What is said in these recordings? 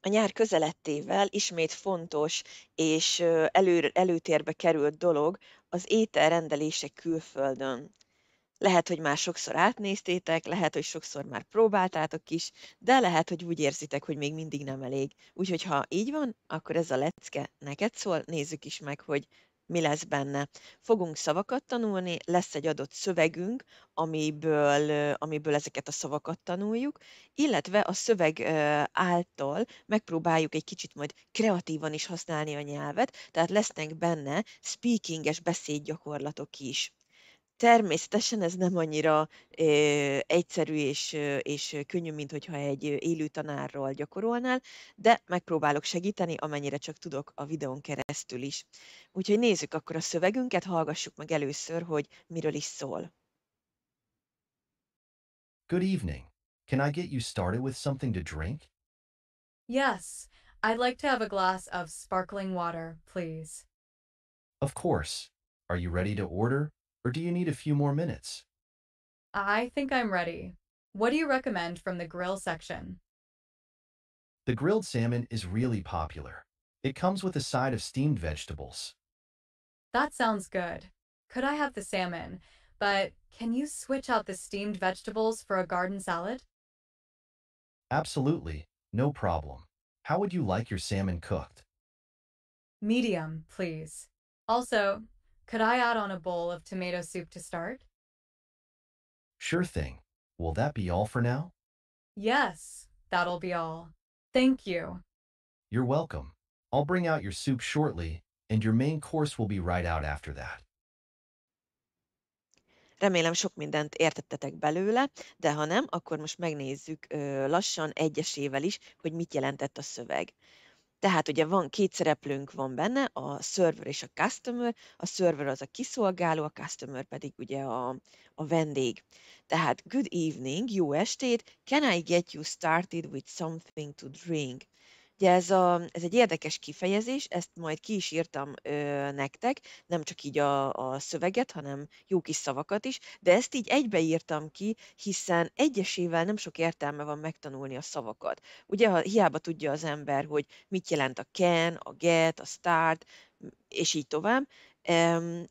a nyár közelettével ismét fontos és elő, előtérbe került dolog az ételrendelések külföldön. Lehet, hogy már sokszor átnéztétek, lehet, hogy sokszor már próbáltátok is, de lehet, hogy úgy érzitek, hogy még mindig nem elég. Úgyhogy ha így van, akkor ez a lecke neked szól, nézzük is meg, hogy mi lesz benne. Fogunk szavakat tanulni, lesz egy adott szövegünk, amiből, amiből ezeket a szavakat tanuljuk, illetve a szöveg által megpróbáljuk egy kicsit majd kreatívan is használni a nyelvet, tehát lesznek benne speakinges beszédgyakorlatok is. Természetesen ez nem annyira ö, egyszerű és, ö, és könnyű, mint hogyha egy élő tanárral gyakorolnál, de megpróbálok segíteni, amennyire csak tudok a videón keresztül is. Úgyhogy nézzük akkor a szövegünket, hallgassuk meg először, hogy miről is szól. Good evening. Can I get you started with something to drink? Yes, I'd like to have a glass of sparkling water, please. Of course. Are you ready to order? Or do you need a few more minutes? I think I'm ready. What do you recommend from the grill section? The grilled salmon is really popular. It comes with a side of steamed vegetables. That sounds good. Could I have the salmon? But can you switch out the steamed vegetables for a garden salad? Absolutely, no problem. How would you like your salmon cooked? Medium, please. Also, could I add on a bowl of tomato soup to start? Sure thing. Will that be all for now? Yes, that'll be all. Thank you. You're welcome. I'll bring out your soup shortly, and your main course will be right out after that. Remélem sok mindent értettetek belőle, de ha nem, akkor most megnézzük ö, lassan egyesével is, hogy mit jelentett a szöveg. Tehát ugye van két szereplőnk van benne, a server és a customer, a server az a kiszolgáló, a customer pedig ugye a, a vendég. Tehát good evening, jó estét, can I get you started with something to drink? Ugye ez, a, ez egy érdekes kifejezés, ezt majd ki is írtam ö, nektek, nem csak így a, a szöveget, hanem jó kis szavakat is, de ezt így egybeírtam ki, hiszen egyesével nem sok értelme van megtanulni a szavakat. Ugye, ha hiába tudja az ember, hogy mit jelent a can, a get, a start, és így tovább.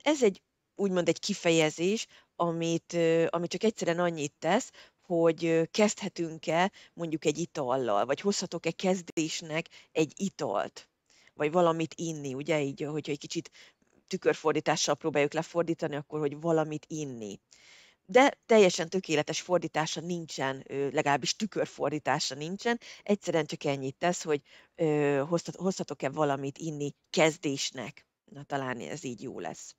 Ez egy úgymond egy kifejezés, amit, amit csak egyszerűen annyit tesz, hogy kezdhetünk-e mondjuk egy itallal, vagy hozhatok-e kezdésnek egy italt, vagy valamit inni, ugye így, hogyha egy kicsit tükörfordítással próbáljuk lefordítani, akkor hogy valamit inni. De teljesen tökéletes fordítása nincsen, legalábbis tükörfordítása nincsen, egyszerűen csak ennyit tesz, hogy hozhatok-e valamit inni kezdésnek. Na talán ez így jó lesz.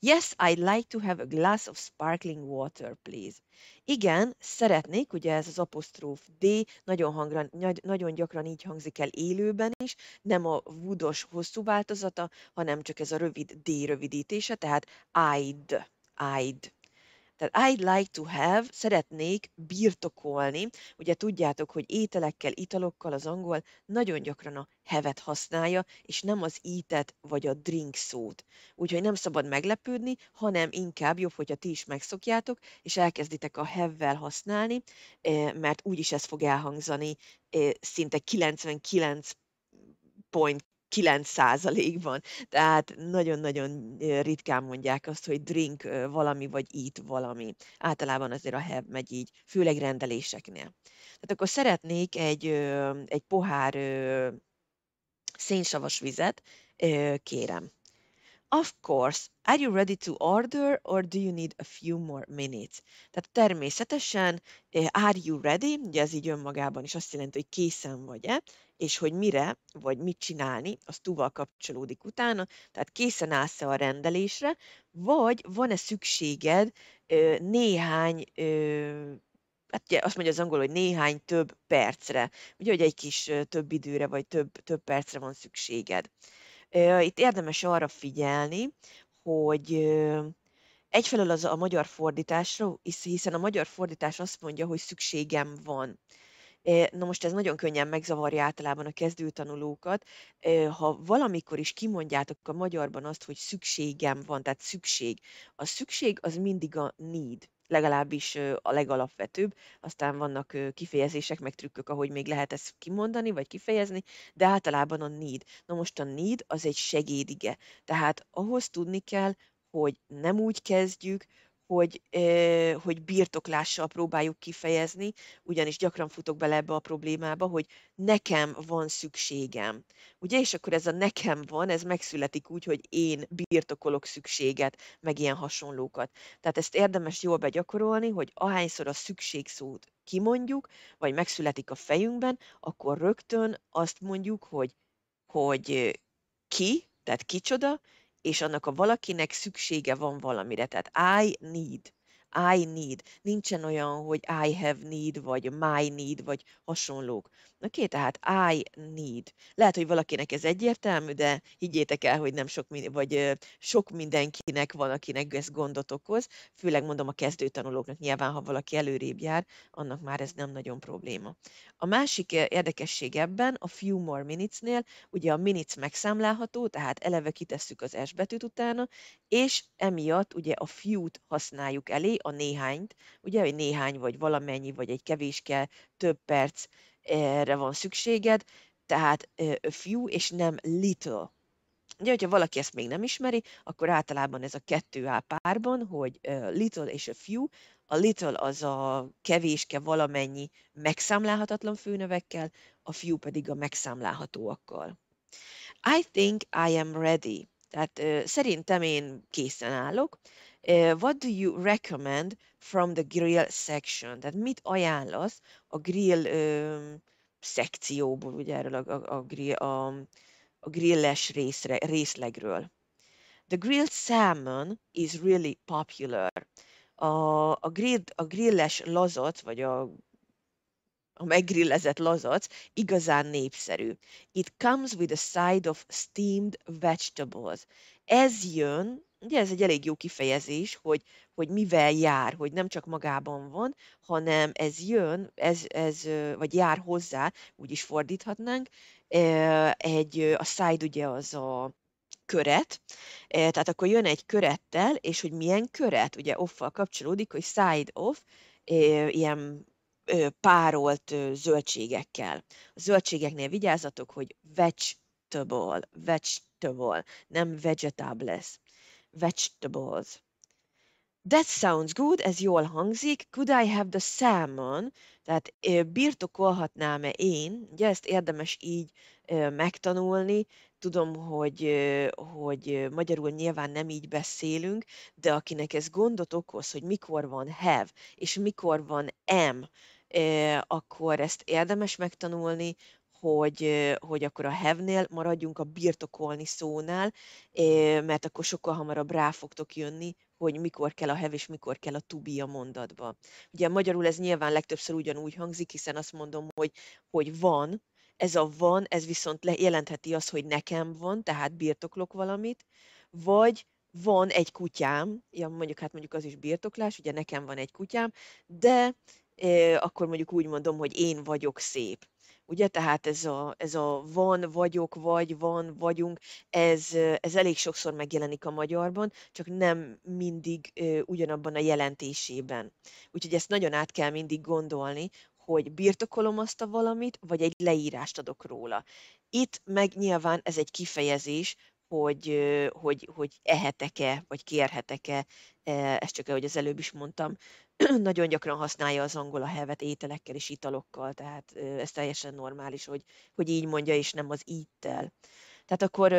Yes, I'd like to have a glass of sparkling water, please. Igen, szeretnék, ugye ez az apostróf D, nagyon, hangra, nagy, nagyon gyakran így hangzik el élőben is, nem a vudos hosszú változata, hanem csak ez a rövid D rövidítése, tehát I'd, I'd. Tehát I'd like to have, szeretnék birtokolni. Ugye tudjátok, hogy ételekkel, italokkal az angol nagyon gyakran a hevet használja, és nem az ítet vagy a drink szót. Úgyhogy nem szabad meglepődni, hanem inkább jobb, hogyha ti is megszokjátok, és elkezditek a hevvel használni, eh, mert úgyis ez fog elhangzani eh, szinte 99 9%-ban. Tehát nagyon-nagyon ritkán mondják azt, hogy drink valami, vagy eat valami. Általában azért a have megy így, főleg rendeléseknél. Tehát akkor szeretnék egy, egy pohár szénsavas vizet, kérem. Of course, are you ready to order or do you need a few more minutes? Tehát természetesen, eh, are you ready, ugye ez így önmagában is azt jelenti, hogy készen vagy-e, és hogy mire, vagy mit csinálni, az túval kapcsolódik utána, tehát készen állsz-e a rendelésre, vagy van-e szükséged néhány hát ugye azt mondja az angol, hogy néhány több percre, ugye, hogy egy kis több időre, vagy több, több percre van szükséged. Itt érdemes arra figyelni, hogy egyfelől az a magyar fordításra, hiszen a magyar fordítás azt mondja, hogy szükségem van. Na most ez nagyon könnyen megzavarja általában a kezdőtanulókat. Ha valamikor is kimondjátok a magyarban azt, hogy szükségem van, tehát szükség, a szükség az mindig a need legalábbis a legalapvetőbb. Aztán vannak kifejezések, meg trükkök, ahogy még lehet ezt kimondani, vagy kifejezni, de általában a need. Na most a need az egy segédige. Tehát ahhoz tudni kell, hogy nem úgy kezdjük, hogy, eh, hogy birtoklással próbáljuk kifejezni, ugyanis gyakran futok bele ebbe a problémába, hogy nekem van szükségem. Ugye, és akkor ez a nekem van, ez megszületik úgy, hogy én birtokolok szükséget, meg ilyen hasonlókat. Tehát ezt érdemes jól begyakorolni, hogy ahányszor a szükség szót kimondjuk, vagy megszületik a fejünkben, akkor rögtön azt mondjuk, hogy, hogy eh, ki, tehát kicsoda, és annak a valakinek szüksége van valamire, tehát I need. I need. Nincsen olyan, hogy I have need, vagy my need, vagy hasonlók. Oké, okay, tehát I need. Lehet, hogy valakinek ez egyértelmű, de higgyétek el, hogy nem sok, vagy sok mindenkinek van, akinek ez gondot okoz. Főleg mondom a kezdőtanulóknak, nyilván, ha valaki előrébb jár, annak már ez nem nagyon probléma. A másik érdekesség ebben, a few more minutes-nél, ugye a minutes megszámlálható, tehát eleve kitesszük az S betűt utána, és emiatt ugye a few-t használjuk elé, a néhányt, ugye, hogy néhány vagy valamennyi, vagy egy kevéske, több perc erre van szükséged, tehát a few és nem little. Ugye, hogyha valaki ezt még nem ismeri, akkor általában ez a kettő áll párban, hogy little és a few, a little az a kevéske valamennyi megszámlálhatatlan főnövekkel, a few pedig a megszámlálhatóakkal. I think I am ready. Tehát ö, szerintem én készen állok. Eh, what do you recommend from the grill section? Tehát mit ajánlasz a grill um, szekcióból, ugye erről a, a, a, grill, a, a grilles részre, részlegről? The grilled salmon is really popular. A, a, grill, a grilles lazac, vagy a a meggrillezett lazac igazán népszerű. It comes with a side of steamed vegetables. Ez jön ugye ez egy elég jó kifejezés, hogy, hogy mivel jár, hogy nem csak magában van, hanem ez jön, ez, ez vagy jár hozzá, úgy is fordíthatnánk, egy, a side ugye az a köret, tehát akkor jön egy körettel, és hogy milyen köret, ugye off-val kapcsolódik, hogy side off, ilyen párolt zöldségekkel. A zöldségeknél vigyázzatok, hogy vegetable, vegetable, nem vegetables vegetables. That sounds good, ez jól hangzik. Could I have the salmon? Tehát birtokolhatnám-e én? Ugye ezt érdemes így megtanulni. Tudom, hogy, hogy magyarul nyilván nem így beszélünk, de akinek ez gondot okoz, hogy mikor van have és mikor van am, akkor ezt érdemes megtanulni, hogy, hogy akkor a hevnél maradjunk a birtokolni szónál, mm. eh, mert akkor sokkal hamarabb rá fogtok jönni, hogy mikor kell a hev és mikor kell a tubi a mondatba. Ugye magyarul ez nyilván legtöbbször ugyanúgy hangzik, hiszen azt mondom, hogy, hogy van, ez a van, ez viszont jelentheti azt, hogy nekem van, tehát birtoklok valamit, vagy van egy kutyám, ja, mondjuk hát mondjuk az is birtoklás, ugye nekem van egy kutyám, de eh, akkor mondjuk úgy mondom, hogy én vagyok szép ugye, tehát ez a, ez a van, vagyok, vagy, van, vagyunk, ez, ez elég sokszor megjelenik a magyarban, csak nem mindig ugyanabban a jelentésében. Úgyhogy ezt nagyon át kell mindig gondolni, hogy birtokolom azt a valamit, vagy egy leírást adok róla. Itt meg nyilván ez egy kifejezés, hogy, hogy, hogy ehetek-e, vagy kérhetek-e, e, ezt csak ahogy az előbb is mondtam, nagyon gyakran használja az angol a helvet ételekkel és italokkal, tehát ez teljesen normális, hogy, hogy így mondja, és nem az ígtel. Tehát akkor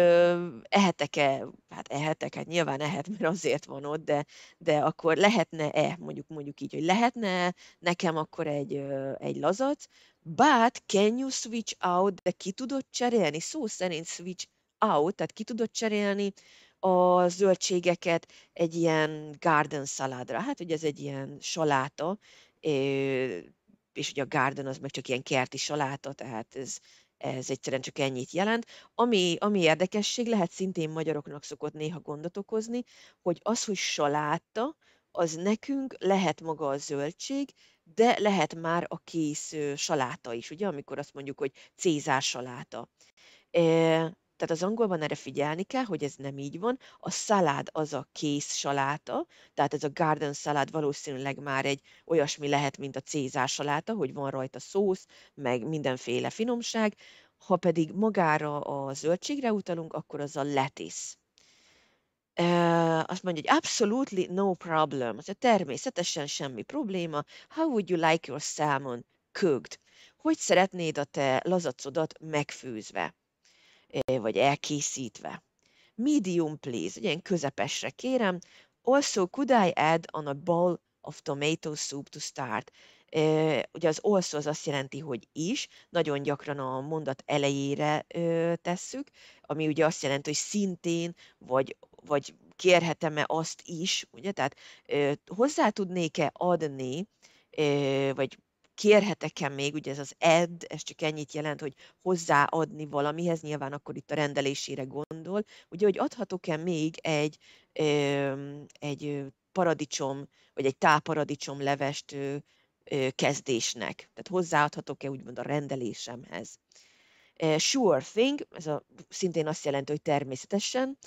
ehetek-e? Hát ehetek, hát nyilván ehet, mert azért van ott, de, de akkor lehetne-e, mondjuk, mondjuk így, hogy lehetne nekem akkor egy, egy lazac, but can you switch out, de ki tudod cserélni? Szó szerint switch out, tehát ki tudod cserélni a zöldségeket egy ilyen garden szaládra. Hát, hogy ez egy ilyen saláta, és ugye a garden az meg csak ilyen kerti saláta, tehát ez, ez egyszerűen csak ennyit jelent. Ami, ami érdekesség, lehet szintén magyaroknak szokott néha gondot okozni, hogy az, hogy saláta, az nekünk lehet maga a zöldség, de lehet már a kész saláta is, ugye, amikor azt mondjuk, hogy Cézár saláta tehát az angolban erre figyelni kell, hogy ez nem így van. A szalád az a kész saláta, tehát ez a garden szalád valószínűleg már egy olyasmi lehet, mint a cézár saláta, hogy van rajta szósz, meg mindenféle finomság. Ha pedig magára a zöldségre utalunk, akkor az a lettuce. Uh, azt mondja, hogy absolutely no problem, az szóval a természetesen semmi probléma. How would you like your salmon cooked? Hogy szeretnéd a te lazacodat megfőzve? Eh, vagy elkészítve. Medium please, ugye én közepesre kérem. Also, could I add on a bowl of tomato soup to start? Eh, ugye az also az azt jelenti, hogy is, nagyon gyakran a mondat elejére tesszük, ami ugye azt jelenti, hogy szintén, vagy, vagy kérhetem-e azt is, ugye, tehát hozzá tudnék-e adni, vagy kérhetek-e még, ugye ez az add, ez csak ennyit jelent, hogy hozzáadni valamihez, nyilván akkor itt a rendelésére gondol, ugye, hogy adhatok-e még egy, egy paradicsom, vagy egy táparadicsom levest kezdésnek. Tehát hozzáadhatok-e úgymond a rendelésemhez. Sure thing, ez a, szintén azt jelenti, hogy természetesen.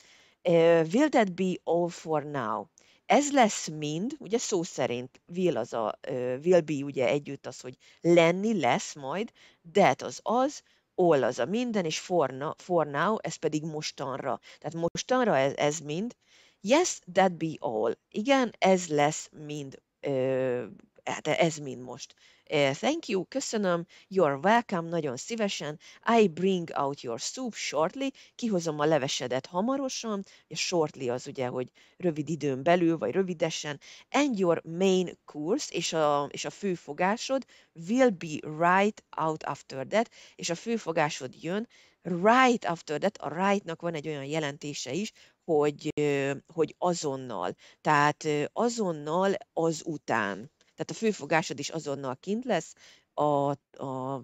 Will that be all for now? Ez lesz mind, ugye szó szerint will az a, will be ugye együtt az, hogy lenni, lesz majd, that az az, all az a minden, és for, na, for now, ez pedig mostanra. Tehát mostanra ez, ez mind. Yes, that be all. Igen, ez lesz mind. Ö, hát e-, ez mind most. Eh, thank you, köszönöm, you're welcome, nagyon szívesen, I bring out your soup shortly, kihozom a levesedet hamarosan, és shortly az ugye, hogy rövid időn belül, vagy rövidesen, and your main course, és a, és a főfogásod will be right out after that, és a főfogásod jön, right after that, a rightnak van egy olyan jelentése is, hogy, hogy azonnal, tehát azonnal az után. Tehát a főfogásod is azonnal kint lesz, a, a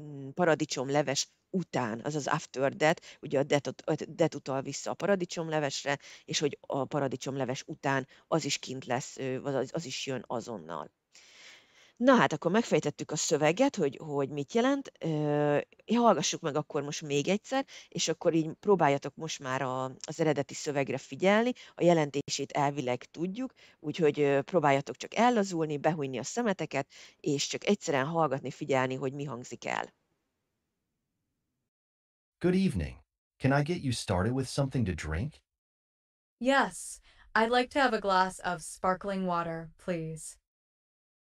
mm, paradicsomleves után, azaz after that, ugye a det, det utal vissza a paradicsomlevesre, és hogy a paradicsomleves után az is kint lesz, az, az is jön azonnal. Na hát, akkor megfejtettük a szöveget, hogy, hogy mit jelent, hallgassuk meg akkor most még egyszer, és akkor így próbáljatok most már a, az eredeti szövegre figyelni, a jelentését elvileg tudjuk, úgyhogy próbáljatok csak ellazulni, behújni a szemeteket, és csak egyszerűen hallgatni, figyelni, hogy mi hangzik el. Good evening. Can I get you started with something to drink? Yes, I'd like to have a glass of sparkling water, please.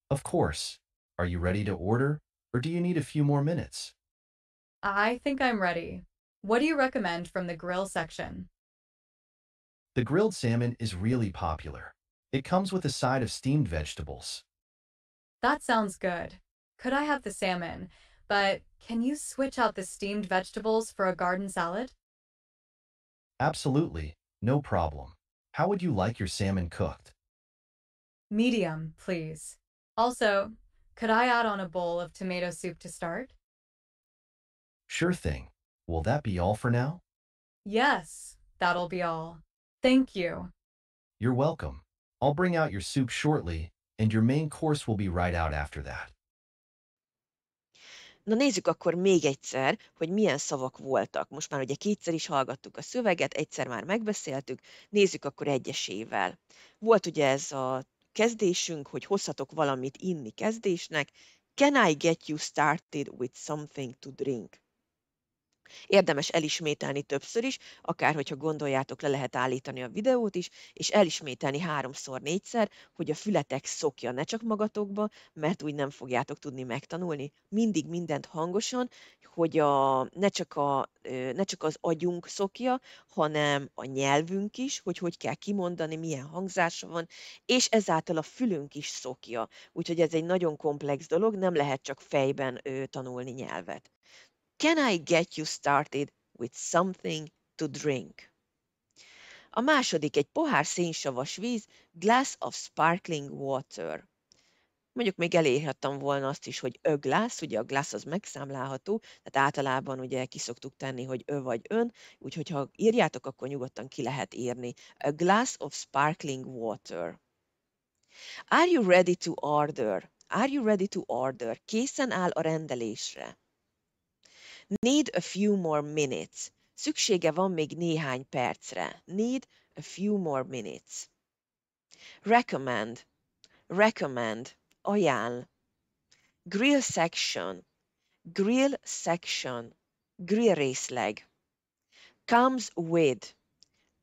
Of course. Are you ready to order, or do you need a few more minutes? I think I'm ready. What do you recommend from the grill section? The grilled salmon is really popular. It comes with a side of steamed vegetables. That sounds good. Could I have the salmon? But can you switch out the steamed vegetables for a garden salad? Absolutely, no problem. How would you like your salmon cooked? Medium, please. Also, could I add on a bowl of tomato soup to start? Sure thing. Will that be all for now? Yes, that'll be all. Thank you. You're welcome. I'll bring out your soup shortly, and your main course will be right out after that. Na nézzük akkor még egyszer, hogy milyen szavak voltak. Most már ugye kétszer is hallgattuk a szöveget, egyszer már megbeszéltük, nézzük akkor egyesével. Volt ugye ez a kezdésünk, hogy hozhatok valamit inni kezdésnek. Can I get you started with something to drink? Érdemes elismételni többször is, akár hogyha gondoljátok, le lehet állítani a videót is, és elismételni háromszor, négyszer, hogy a fületek szokja ne csak magatokba, mert úgy nem fogjátok tudni megtanulni. Mindig mindent hangosan, hogy a, ne, csak a, ne csak az agyunk szokja, hanem a nyelvünk is, hogy hogy kell kimondani, milyen hangzása van, és ezáltal a fülünk is szokja. Úgyhogy ez egy nagyon komplex dolog, nem lehet csak fejben ő, tanulni nyelvet. Can I get you started with something to drink? A második egy pohár szénsavas víz, glass of sparkling water. Mondjuk még elérhettem volna azt is, hogy a glass, ugye a glass az megszámlálható, tehát általában ugye ki szoktuk tenni, hogy ő vagy ön, úgyhogy ha írjátok, akkor nyugodtan ki lehet írni. A glass of sparkling water. Are you ready to order? Are you ready to order? Készen áll a rendelésre. Need a few more minutes. Szüksége van még néhány percre. Need a few more minutes. Recommend. Recommend. Ajánl. Grill section. Grill section. Grill részleg. Comes with.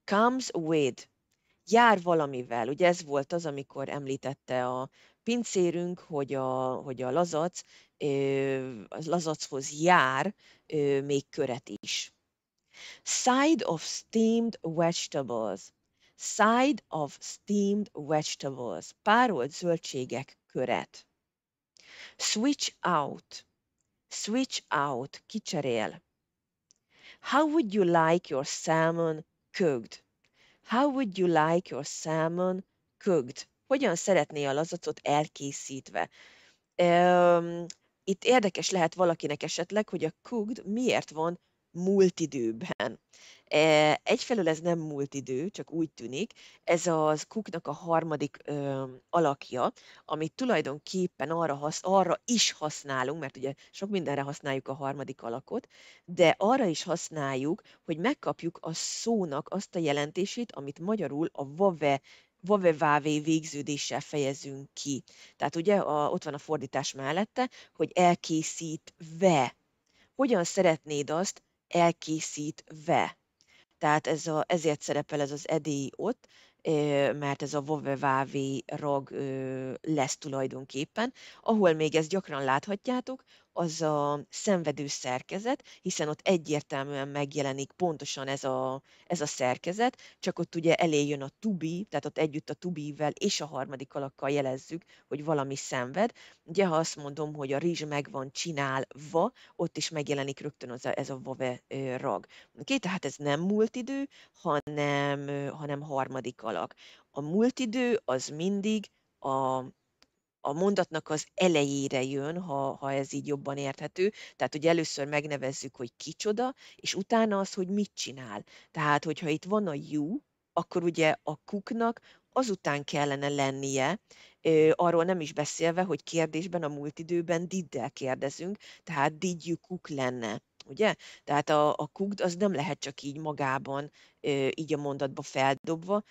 Comes with. Jár valamivel. Ugye ez volt az, amikor említette a pincérünk, hogy a, hogy a lazac, a lazachoz jár még köret is. Side of steamed vegetables. Side of steamed vegetables. Párolt zöldségek köret. Switch out. Switch out. Kicserél. How would you like your salmon cooked? How would you like your salmon cooked? hogyan szeretné a lazacot elkészítve. Um, itt érdekes lehet valakinek esetleg, hogy a cooked miért van multidőben. E, egyfelől ez nem multidő, csak úgy tűnik, ez az cooknak a harmadik ö, alakja, amit tulajdonképpen arra, hasz, arra is használunk, mert ugye sok mindenre használjuk a harmadik alakot, de arra is használjuk, hogy megkapjuk a szónak azt a jelentését, amit magyarul a vave vavevávé végződéssel fejezünk ki. Tehát ugye a, ott van a fordítás mellette, hogy elkészítve. Hogyan szeretnéd azt elkészítve? Tehát ez a, ezért szerepel ez az edély ott, mert ez a vovevávé rag lesz tulajdonképpen, ahol még ezt gyakran láthatjátok, az a szenvedő szerkezet, hiszen ott egyértelműen megjelenik pontosan ez a, ez a szerkezet, csak ott ugye elé jön a tubi, tehát ott együtt a tubivel és a harmadik alakkal jelezzük, hogy valami szenved. Ugye, ha azt mondom, hogy a rizs meg van csinálva, ott is megjelenik rögtön az a, ez a vave rag. Oké, Tehát ez nem múlt idő, hanem, hanem harmadik alak. A múlt idő az mindig a a mondatnak az elejére jön, ha, ha ez így jobban érthető. Tehát, hogy először megnevezzük, hogy kicsoda, és utána az, hogy mit csinál. Tehát, hogyha itt van a you, akkor ugye a kuknak azután kellene lennie, arról nem is beszélve, hogy kérdésben a múlt időben diddel kérdezünk, tehát did you cook lenne ugye? Tehát a, a cooked az nem lehet csak így magában, így a mondatba feldobva,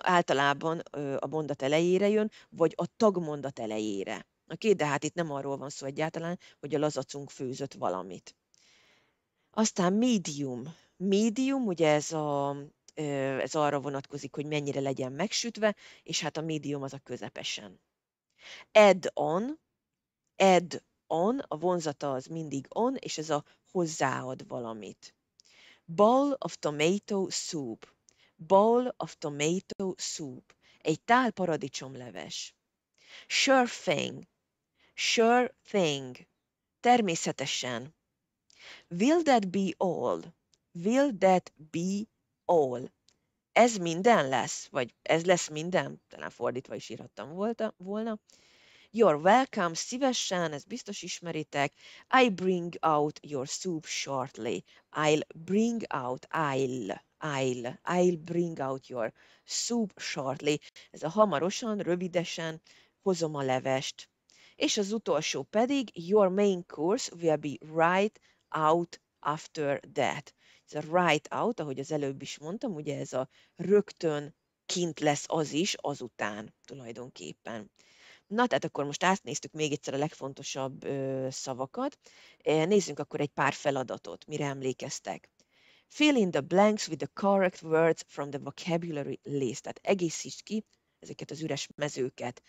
általában a mondat elejére jön, vagy a tagmondat elejére. Oké, de hát itt nem arról van szó egyáltalán, hogy a lazacunk főzött valamit. Aztán médium. Médium, ugye ez, a, ez arra vonatkozik, hogy mennyire legyen megsütve, és hát a médium az a közepesen. Add on, add on, a vonzata az mindig on, és ez a hozzáad valamit. Bowl of tomato soup bowl of tomato soup, egy tál paradicsomleves. Sure thing, sure thing, természetesen. Will that be all? Will that be all? Ez minden lesz, vagy ez lesz minden, talán fordítva is írhattam volna. You're welcome, szívesen, ezt biztos ismeritek. I bring out your soup shortly. I'll bring out, I'll. I'll, I'll bring out your soup shortly. Ez a hamarosan, rövidesen hozom a levest. És az utolsó pedig, your main course will be right out after that. Ez a right out, ahogy az előbb is mondtam, ugye ez a rögtön kint lesz az is azután tulajdonképpen. Na, tehát akkor most átnéztük még egyszer a legfontosabb ö, szavakat. Nézzünk akkor egy pár feladatot, mire emlékeztek. Fill in the blanks with the correct words from the vocabulary list. Tehát egészítsd ki ezeket az üres mezőket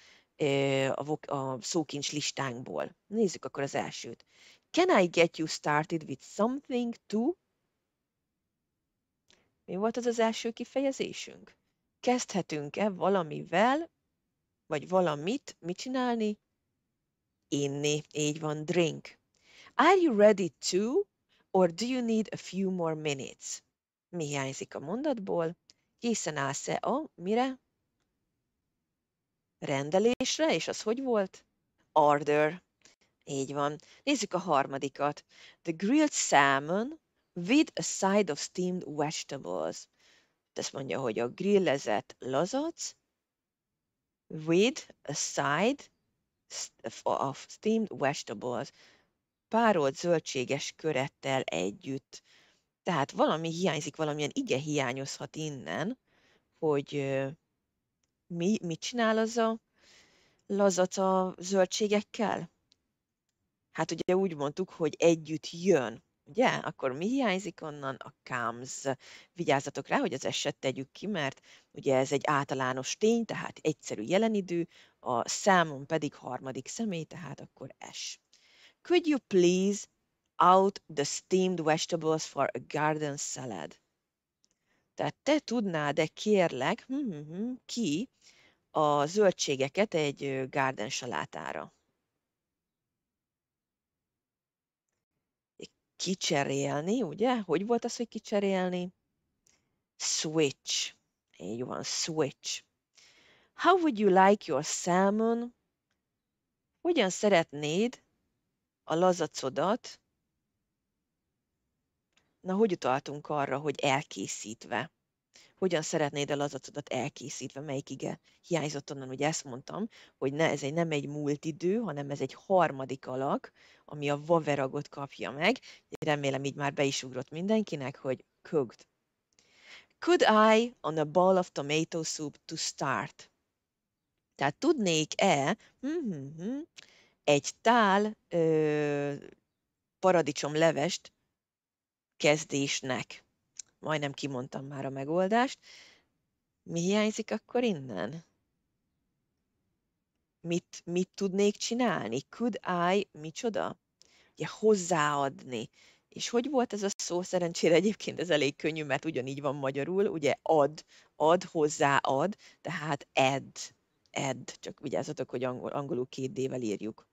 a, a szókincs listánkból. Nézzük akkor az elsőt. Can I get you started with something to? Mi volt az az első kifejezésünk? Kezdhetünk-e valamivel, vagy valamit, mit csinálni? Inni. Így van, drink. Are you ready to? Or do you need a few more minutes? Mi hiányzik a mondatból? Készen állsz-e a mire? Rendelésre, és az hogy volt? Order. Így van. Nézzük a harmadikat. The grilled salmon with a side of steamed vegetables. Ezt mondja, hogy a grillezett lazac with a side of steamed vegetables párolt zöldséges körettel együtt. Tehát valami hiányzik, valamilyen ige hiányozhat innen, hogy mi, mit csinál az a lazat a zöldségekkel? Hát ugye úgy mondtuk, hogy együtt jön, ugye? Akkor mi hiányzik onnan? A kámz. Vigyázzatok rá, hogy az eset tegyük ki, mert ugye ez egy általános tény, tehát egyszerű jelenidő, a számon pedig harmadik személy, tehát akkor es. Could you please out the steamed vegetables for a garden salad? Tehát te tudnád-e kérlek mhm, ki a zöldségeket egy garden salátára? Kicserélni, ugye? Hogy volt az, hogy kicserélni? Switch. Így van, switch. How would you like your salmon? Hogyan szeretnéd a lazacodat, na hogy utaltunk arra, hogy elkészítve? Hogyan szeretnéd a lazacodat elkészítve, melyik ige hiányzott onnan, ugye ezt mondtam, hogy ne, ez egy, nem egy múlt idő, hanem ez egy harmadik alak, ami a vaveragot kapja meg. Remélem így már be is ugrott mindenkinek, hogy cooked. Could I on a ball of tomato soup to start? Tehát tudnék-e, mm-hmm, egy tál ö, paradicsomlevest kezdésnek. Majdnem kimondtam már a megoldást. Mi hiányzik akkor innen? Mit, mit tudnék csinálni? Could I, micsoda? Ugye hozzáadni. És hogy volt ez a szó? Szerencsére egyébként ez elég könnyű, mert ugyanígy van magyarul, ugye ad, ad, hozzáad, tehát add, add. csak vigyázzatok, hogy angol, angolul két D-vel írjuk.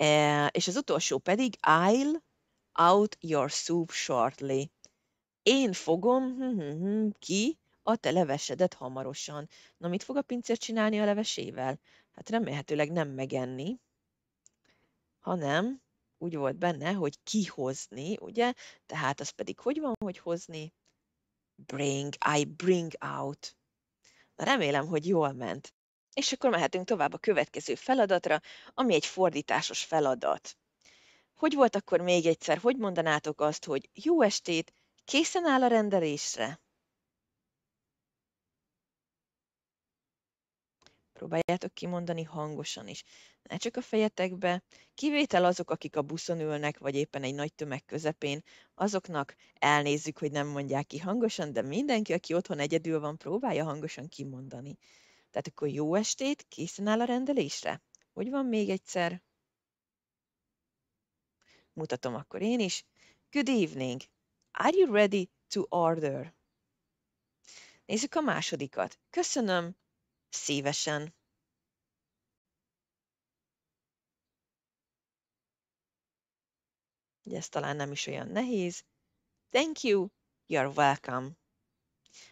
Eh, és az utolsó pedig I'll out your soup shortly. Én fogom hm, hm, hm, ki a te levesedet hamarosan. Na, mit fog a pincér csinálni a levesével? Hát remélhetőleg nem megenni, hanem úgy volt benne, hogy kihozni, ugye? Tehát az pedig hogy van, hogy hozni? Bring, I bring out. Na remélem, hogy jól ment. És akkor mehetünk tovább a következő feladatra, ami egy fordításos feladat. Hogy volt akkor még egyszer, hogy mondanátok azt, hogy jó estét, készen áll a rendelésre? Próbáljátok kimondani hangosan is. Ne csak a fejetekbe. Kivétel azok, akik a buszon ülnek, vagy éppen egy nagy tömeg közepén. Azoknak elnézzük, hogy nem mondják ki hangosan, de mindenki, aki otthon egyedül van, próbálja hangosan kimondani. Tehát akkor jó estét, készen áll a rendelésre? Hogy van még egyszer? Mutatom akkor én is. Good evening. Are you ready to order? Nézzük a másodikat. Köszönöm. Szívesen. Ugye ez talán nem is olyan nehéz. Thank you. You're welcome.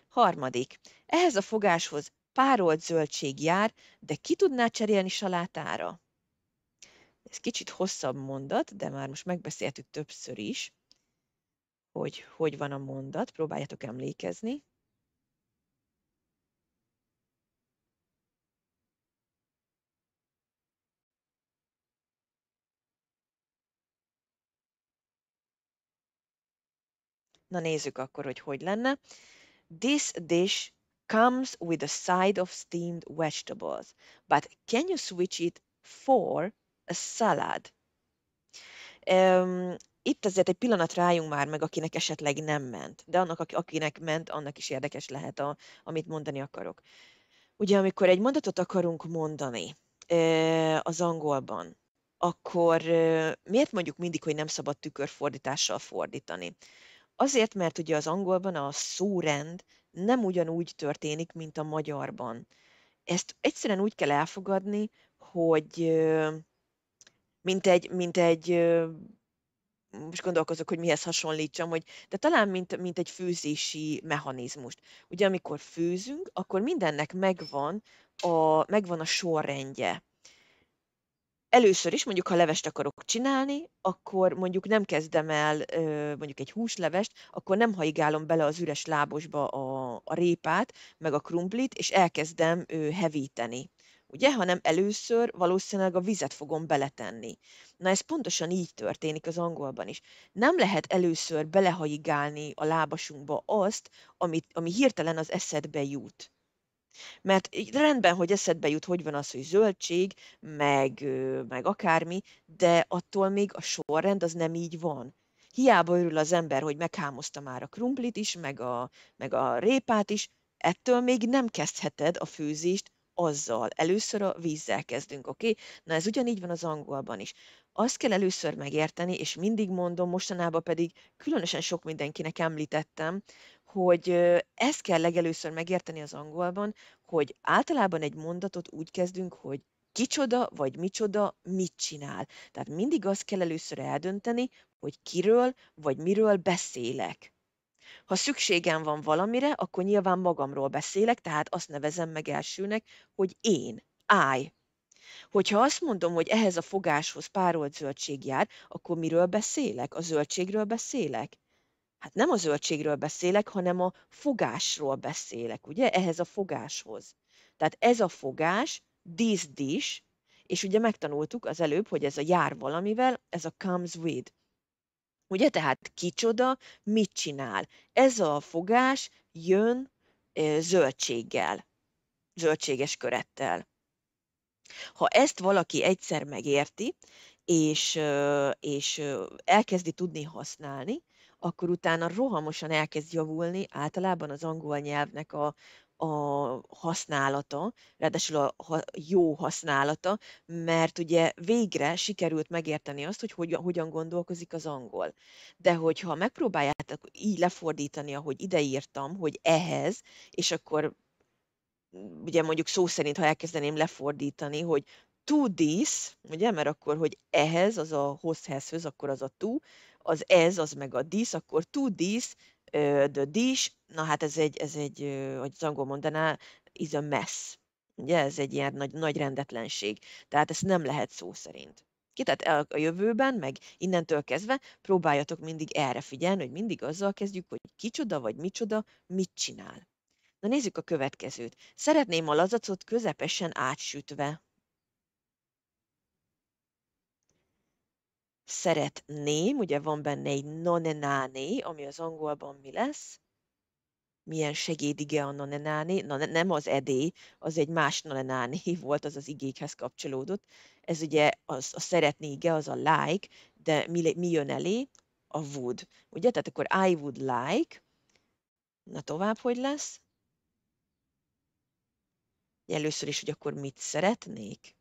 Harmadik. Ehhez a fogáshoz párolt zöldség jár, de ki tudná cserélni salátára? Ez kicsit hosszabb mondat, de már most megbeszéltük többször is, hogy hogy van a mondat, próbáljátok emlékezni. Na nézzük akkor, hogy hogy lenne. This dish comes with a side of steamed vegetables, but can you switch it for a salad? Um, itt azért egy pillanat rájunk már meg, akinek esetleg nem ment, de annak, akinek ment, annak is érdekes lehet, a, amit mondani akarok. Ugye, amikor egy mondatot akarunk mondani az angolban, akkor miért mondjuk mindig, hogy nem szabad tükörfordítással fordítani? Azért, mert ugye az angolban a szórend nem ugyanúgy történik, mint a magyarban. Ezt egyszerűen úgy kell elfogadni, hogy mint egy, mint egy most gondolkozok, hogy mihez hasonlítsam, hogy de talán mint, mint egy fűzési mechanizmust. Ugye amikor fűzünk, akkor mindennek megvan a, megvan a sorrendje először is, mondjuk, ha levest akarok csinálni, akkor mondjuk nem kezdem el mondjuk egy húslevest, akkor nem haigálom bele az üres lábosba a, a répát, meg a krumplit, és elkezdem hevíteni. Ugye, hanem először valószínűleg a vizet fogom beletenni. Na ez pontosan így történik az angolban is. Nem lehet először belehaigálni a lábasunkba azt, amit, ami hirtelen az eszedbe jut mert rendben, hogy eszedbe jut, hogy van az, hogy zöldség, meg, meg akármi, de attól még a sorrend az nem így van. Hiába örül az ember, hogy meghámozta már a krumplit is, meg a, meg a répát is, ettől még nem kezdheted a főzést azzal. Először a vízzel kezdünk, oké? Okay? Na ez ugyanígy van az angolban is. Azt kell először megérteni, és mindig mondom, mostanában pedig különösen sok mindenkinek említettem, hogy ezt kell legelőször megérteni az angolban, hogy általában egy mondatot úgy kezdünk, hogy kicsoda vagy micsoda mit csinál. Tehát mindig azt kell először eldönteni, hogy kiről vagy miről beszélek. Ha szükségem van valamire, akkor nyilván magamról beszélek, tehát azt nevezem meg elsőnek, hogy én, I. Hogyha azt mondom, hogy ehhez a fogáshoz párolt zöldség jár, akkor miről beszélek? A zöldségről beszélek hát nem a zöldségről beszélek, hanem a fogásról beszélek, ugye, ehhez a fogáshoz. Tehát ez a fogás, this dish, és ugye megtanultuk az előbb, hogy ez a jár valamivel, ez a comes with. Ugye, tehát kicsoda, mit csinál? Ez a fogás jön zöldséggel, zöldséges körettel. Ha ezt valaki egyszer megérti, és, és elkezdi tudni használni, akkor utána rohamosan elkezd javulni általában az angol nyelvnek a, a használata, ráadásul a jó használata, mert ugye végre sikerült megérteni azt, hogy hogyan gondolkozik az angol. De hogyha megpróbáljátok így lefordítani, ahogy ideírtam, hogy ehhez, és akkor ugye mondjuk szó szerint, ha elkezdeném lefordítani, hogy to this, ugye, mert akkor, hogy ehhez, az a hozhezhöz, akkor az a to, az ez, az meg a this, akkor to this, uh, the dish, na hát ez egy, ez egy, uh, hogy az angol mondaná, is a mess. Ugye, ez egy ilyen nagy, nagy rendetlenség. Tehát ezt nem lehet szó szerint. Ki, tehát a jövőben, meg innentől kezdve próbáljatok mindig erre figyelni, hogy mindig azzal kezdjük, hogy kicsoda vagy micsoda mit csinál. Na nézzük a következőt. Szeretném a lazacot közepesen átsütve. szeretném, ugye van benne egy nonenáné, ami az angolban mi lesz? Milyen segédige a nonenáné? Na, ne, nem az edé, az egy más nonenáné volt, az az igékhez kapcsolódott. Ez ugye az, a szeretnége, az a like, de mi, mi jön elé? A would. Ugye? Tehát akkor I would like, na tovább hogy lesz? Először is, hogy akkor mit szeretnék,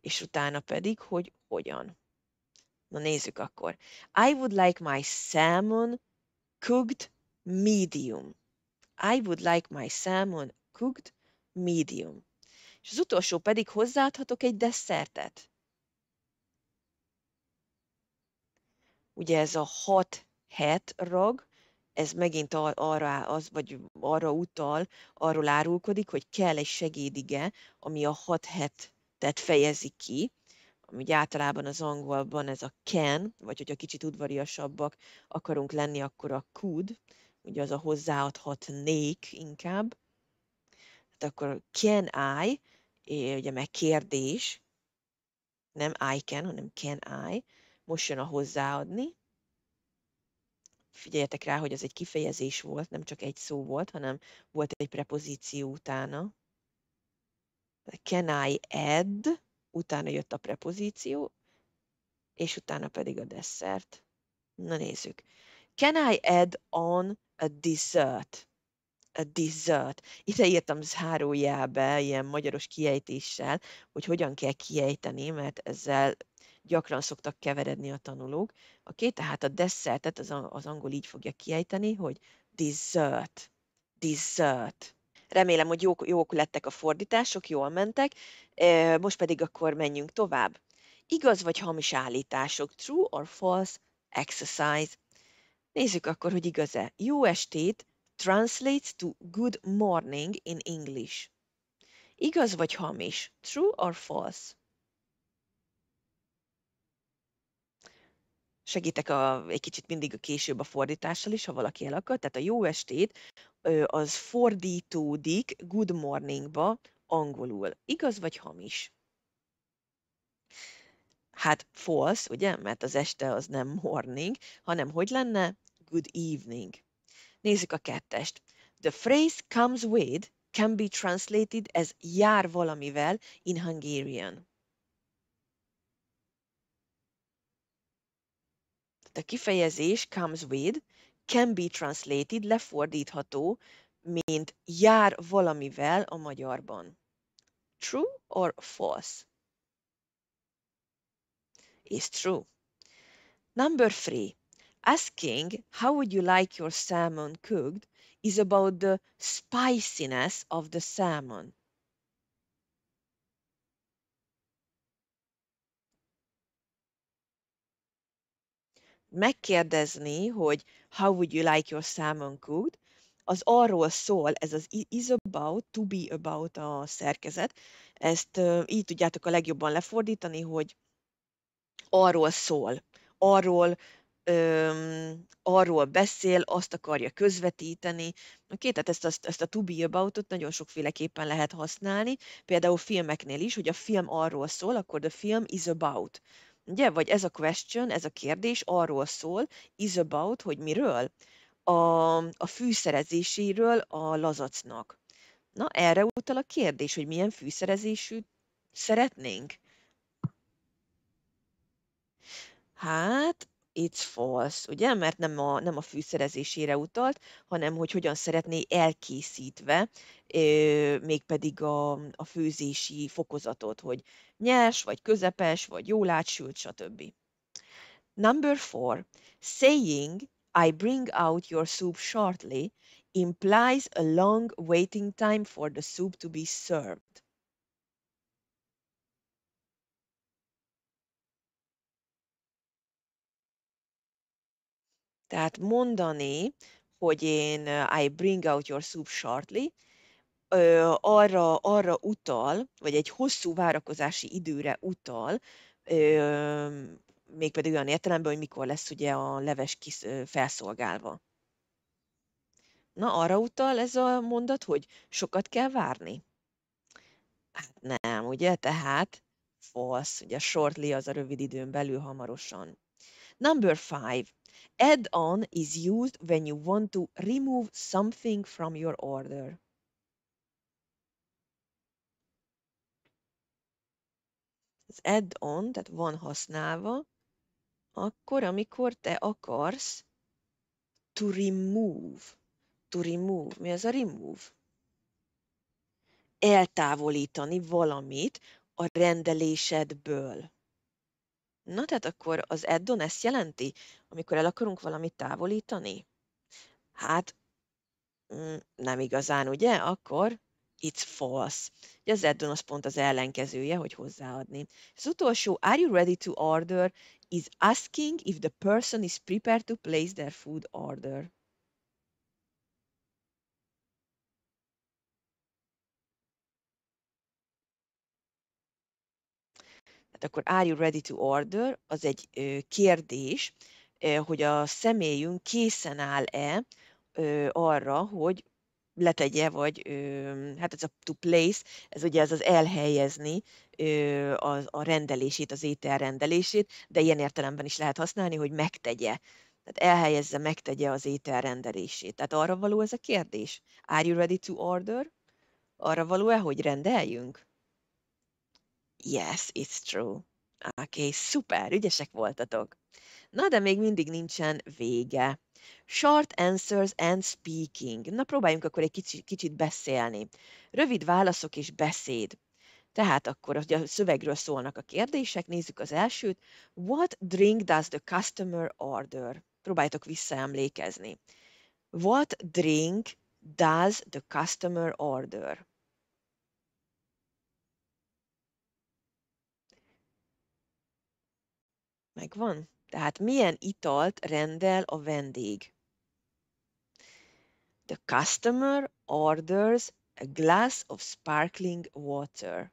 és utána pedig, hogy hogyan. Na nézzük akkor. I would like my salmon cooked medium. I would like my salmon cooked medium. És az utolsó pedig hozzáadhatok egy desszertet. Ugye ez a hat het rag, ez megint ar- arra az, vagy arra utal, arról árulkodik, hogy kell egy segédige, ami a hat hetet fejezi ki, úgy általában az angolban ez a can, vagy hogyha kicsit udvariasabbak akarunk lenni, akkor a could, ugye az a hozzáadhatnék inkább. Hát akkor can I, ugye meg kérdés, nem I can, hanem can I, most jön a hozzáadni. Figyeljetek rá, hogy ez egy kifejezés volt, nem csak egy szó volt, hanem volt egy prepozíció utána. Can I add? utána jött a prepozíció, és utána pedig a desszert. Na nézzük. Can I add on a dessert? A dessert. Ide írtam zárójelbe ilyen magyaros kiejtéssel, hogy hogyan kell kiejteni, mert ezzel gyakran szoktak keveredni a tanulók. Oké, okay? tehát a desszertet az, az angol így fogja kiejteni, hogy dessert. Dessert. Remélem, hogy jók, jók lettek a fordítások, jól mentek. Most pedig akkor menjünk tovább. Igaz vagy hamis állítások, true or false exercise. Nézzük akkor, hogy igaz-e. Jó estét translates to good morning in English. Igaz vagy hamis? True or false? Segítek a, egy kicsit mindig a később a fordítással is, ha valaki elakad. Tehát a jó estét az fordítódik Good Morningba angolul. Igaz vagy hamis? Hát false, ugye? Mert az este az nem morning, hanem hogy lenne? Good evening. Nézzük a kettest. The phrase comes with can be translated as jár valamivel in Hungarian. Tehát a kifejezés comes with can be translated, lefordítható, mint jár valamivel a magyarban. True or false? Is true. Number three, asking how would you like your salmon cooked is about the spiciness of the salmon. megkérdezni, hogy how would you like your salmon cooked, az arról szól, ez az is about, to be about a szerkezet, ezt így tudjátok a legjobban lefordítani, hogy arról szól, arról, öm, arról beszél, azt akarja közvetíteni. Oké, tehát ezt, ezt, ezt a to be about nagyon sokféleképpen lehet használni, például filmeknél is, hogy a film arról szól, akkor the film is about. Ugye? Vagy ez a question, ez a kérdés arról szól, is about, hogy miről? A, a fűszerezéséről a lazacnak. Na, erre utal a kérdés, hogy milyen fűszerezésű szeretnénk. Hát, It's false, ugye? Mert nem a, nem a fűszerezésére utalt, hanem hogy hogyan szeretné elkészítve, mégpedig a, a főzési fokozatot, hogy nyers, vagy közepes, vagy jól átsült, stb. Number four, saying I bring out your soup shortly implies a long waiting time for the soup to be served. Tehát mondani, hogy én I bring out your soup shortly, arra, arra utal, vagy egy hosszú várakozási időre utal, mégpedig olyan értelemben, hogy mikor lesz ugye a leves kis felszolgálva. Na, arra utal ez a mondat, hogy sokat kell várni. Hát nem, ugye? Tehát false, ugye shortly az a rövid időn belül hamarosan. Number five, add-on is used when you want to remove something from your order. Az add-on, tehát van használva, akkor, amikor te akarsz to remove. To remove. Mi az a remove? Eltávolítani valamit a rendelésedből. Na, tehát akkor az addon ezt jelenti, amikor el akarunk valamit távolítani? Hát, mm, nem igazán, ugye? Akkor it's false. Ugye az addon az pont az ellenkezője, hogy hozzáadni. Az utolsó, are you ready to order, is asking if the person is prepared to place their food order. akkor are you ready to order? Az egy kérdés, hogy a személyünk készen áll-e arra, hogy letegye, vagy hát ez a to place, ez ugye ez az elhelyezni a, a rendelését, az étel rendelését, de ilyen értelemben is lehet használni, hogy megtegye. Tehát elhelyezze, megtegye az étel rendelését. Tehát arra való ez a kérdés. Are you ready to order? Arra való-e, hogy rendeljünk? Yes, it's true. Oké, okay, szuper, ügyesek voltatok. Na, de még mindig nincsen vége. Short answers and speaking. Na, próbáljunk akkor egy kicsit, kicsit beszélni. Rövid válaszok és beszéd. Tehát akkor ugye a szövegről szólnak a kérdések, nézzük az elsőt. What drink does the customer order? Próbáljátok visszaemlékezni. What drink does the customer order? Megvan? Tehát milyen italt rendel a vendég? The customer orders a glass of sparkling water.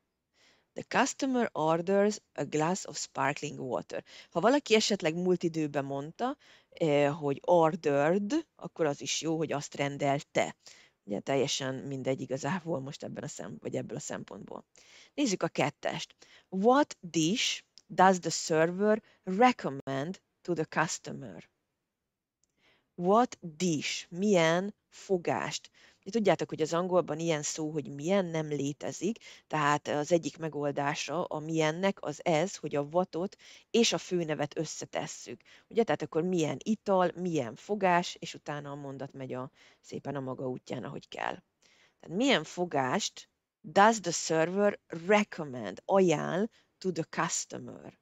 The customer orders a glass of sparkling water. Ha valaki esetleg múlt időben mondta, eh, hogy ordered, akkor az is jó, hogy azt rendelte. Ugye teljesen mindegy igazából most ebben a szem, vagy ebből a szempontból. Nézzük a kettest. What dish does the server recommend to the customer? What dish? Milyen fogást? Tudjátok, hogy az angolban ilyen szó, hogy milyen nem létezik, tehát az egyik megoldása a milyennek az ez, hogy a vatot és a főnevet összetesszük. Ugye, tehát akkor milyen ital, milyen fogás, és utána a mondat megy a, szépen a maga útján, ahogy kell. Tehát milyen fogást does the server recommend, ajánl to the customer.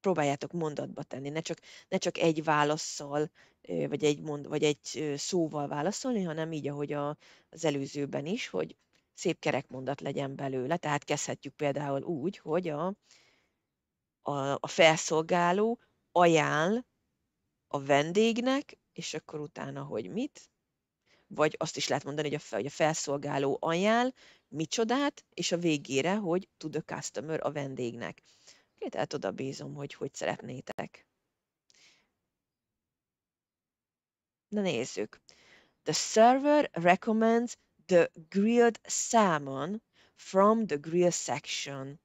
Próbáljátok mondatba tenni, ne csak, ne csak egy válaszszal, vagy egy, mond, vagy egy szóval válaszolni, hanem így, ahogy a, az előzőben is, hogy szép kerek mondat legyen belőle. Tehát kezdhetjük például úgy, hogy a, a, a felszolgáló ajánl a vendégnek, és akkor utána, hogy mit, vagy azt is lehet mondani, hogy a, felszolgáló ajánl micsodát, és a végére, hogy tud a customer a vendégnek. Én tehát oda bízom, hogy hogy szeretnétek. Na nézzük. The server recommends the grilled salmon from the grill section.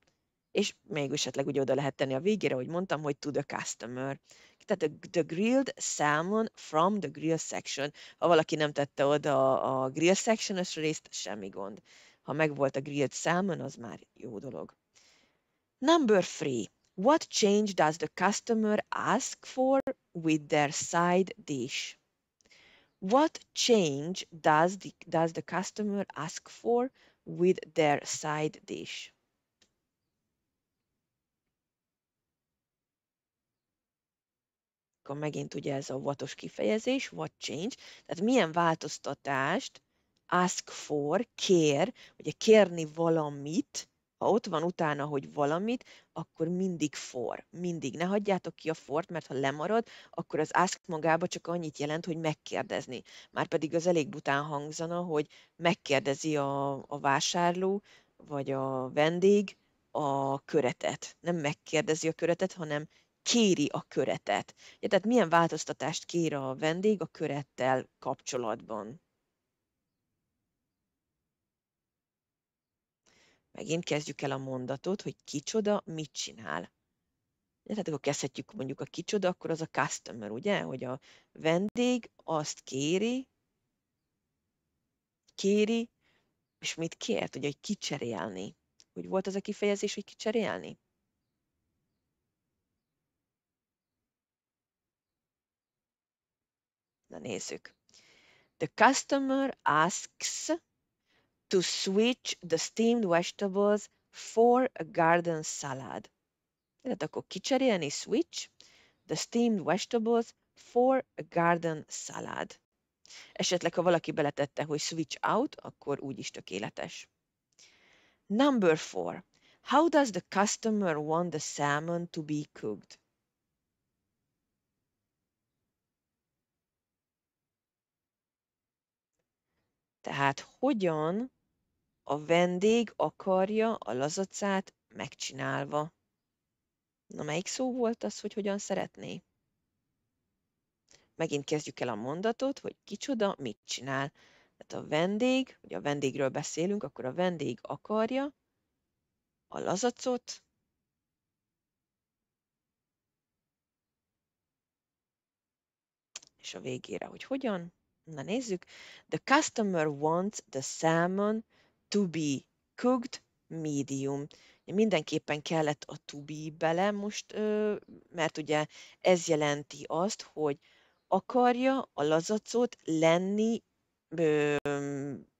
És még esetleg ugye oda lehet tenni a végére, hogy mondtam, hogy to the customer tehát a the grilled salmon from the grill section. Ha valaki nem tette oda a grill section részt, semmi gond. Ha megvolt a grilled salmon, az már jó dolog. Number three. What change does the customer ask for with their side dish? What change does the, does the customer ask for with their side dish? akkor megint ugye ez a vatos kifejezés, what change, tehát milyen változtatást ask for, kér, ugye kérni valamit, ha ott van utána, hogy valamit, akkor mindig for, mindig. Ne hagyjátok ki a fort, mert ha lemarad, akkor az ask magába csak annyit jelent, hogy megkérdezni. Márpedig az elég bután hangzana, hogy megkérdezi a, a vásárló, vagy a vendég a köretet. Nem megkérdezi a köretet, hanem kéri a köretet. Ja, tehát milyen változtatást kér a vendég a körettel kapcsolatban? Megint kezdjük el a mondatot, hogy kicsoda mit csinál. Ja, tehát akkor kezdhetjük mondjuk a kicsoda, akkor az a customer, ugye? Hogy a vendég azt kéri, kéri, és mit kért, ugye, hogy kicserélni. Úgy volt az a kifejezés, hogy kicserélni? Na nézzük. The customer asks to switch the steamed vegetables for a garden salad. Tehát akkor kicserélni switch the steamed vegetables for a garden salad. Esetleg, ha valaki beletette, hogy switch out, akkor úgy is tökéletes. Number four. How does the customer want the salmon to be cooked? Tehát hogyan a vendég akarja a lazacát megcsinálva. Na, melyik szó volt az, hogy hogyan szeretné? Megint kezdjük el a mondatot, hogy kicsoda mit csinál. Tehát a vendég, hogy a vendégről beszélünk, akkor a vendég akarja a lazacot és a végére, hogy hogyan, Na nézzük. The customer wants the salmon to be cooked medium. Mindenképpen kellett a to be bele most, mert ugye ez jelenti azt, hogy akarja a lazacot lenni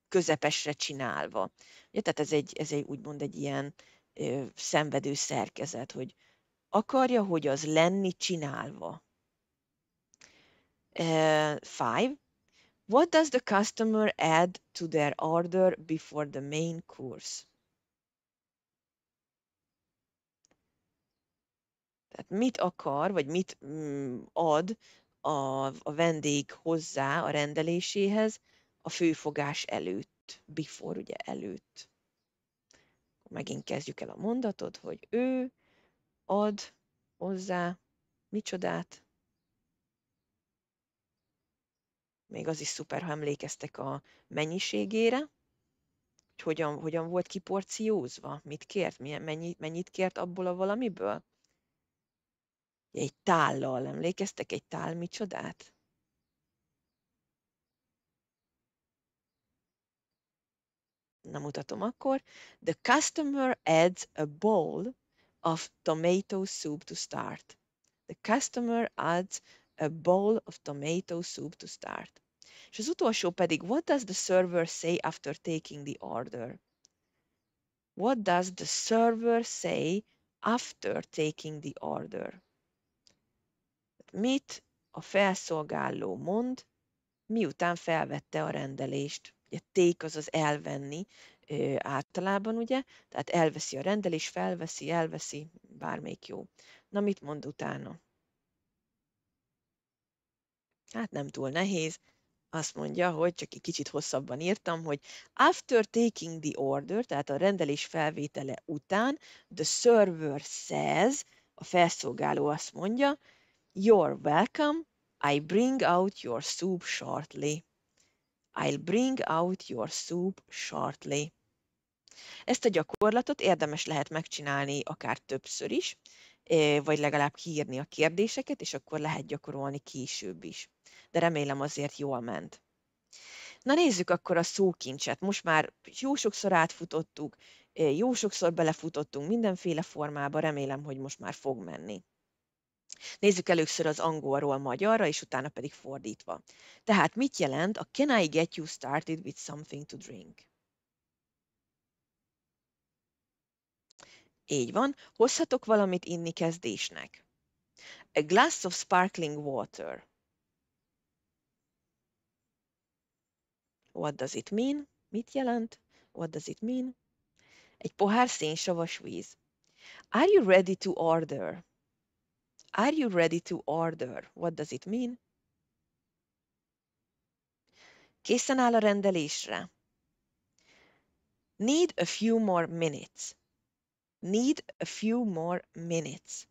közepesre csinálva. Ugye, tehát ez egy, ez egy úgymond egy ilyen ö, szenvedő szerkezet, hogy akarja, hogy az lenni csinálva. five, What does the customer add to their order before the main course? Tehát mit akar, vagy mit mm, ad a, a vendég hozzá a rendeléséhez a főfogás előtt, before, ugye előtt. Megint kezdjük el a mondatot, hogy ő ad hozzá micsodát, még az is szuper, ha emlékeztek a mennyiségére, hogy hogyan, hogyan volt kiporciózva, mit kért, milyen, mennyi, mennyit kért abból a valamiből. Egy tállal, emlékeztek egy tál micsodát? nem mutatom akkor. The customer adds a bowl of tomato soup to start. The customer adds a bowl of tomato soup to start. És az utolsó pedig, what does the server say after taking the order? What does the server say after taking the order? Mit a felszolgáló mond, miután felvette a rendelést? Ugye take az az elvenni ö, általában, ugye? Tehát elveszi a rendelést, felveszi, elveszi, bármelyik jó. Na, mit mond utána? hát nem túl nehéz, azt mondja, hogy csak egy kicsit hosszabban írtam, hogy after taking the order, tehát a rendelés felvétele után, the server says, a felszolgáló azt mondja, you're welcome, I bring out your soup shortly. I'll bring out your soup shortly. Ezt a gyakorlatot érdemes lehet megcsinálni akár többször is, Eh, vagy legalább kiírni a kérdéseket, és akkor lehet gyakorolni később is. De remélem azért jól ment. Na nézzük akkor a szókincset. Most már jó sokszor átfutottuk, eh, jó sokszor belefutottunk mindenféle formába, remélem, hogy most már fog menni. Nézzük először az angolról magyarra, és utána pedig fordítva. Tehát mit jelent a Can I get you started with something to drink? Így van, hozhatok valamit inni kezdésnek. A glass of sparkling water. What does it mean? Mit jelent? What does it mean? Egy pohár szénsavas víz. Are you ready to order? Are you ready to order? What does it mean? Készen áll a rendelésre. Need a few more minutes. Need a few more minutes.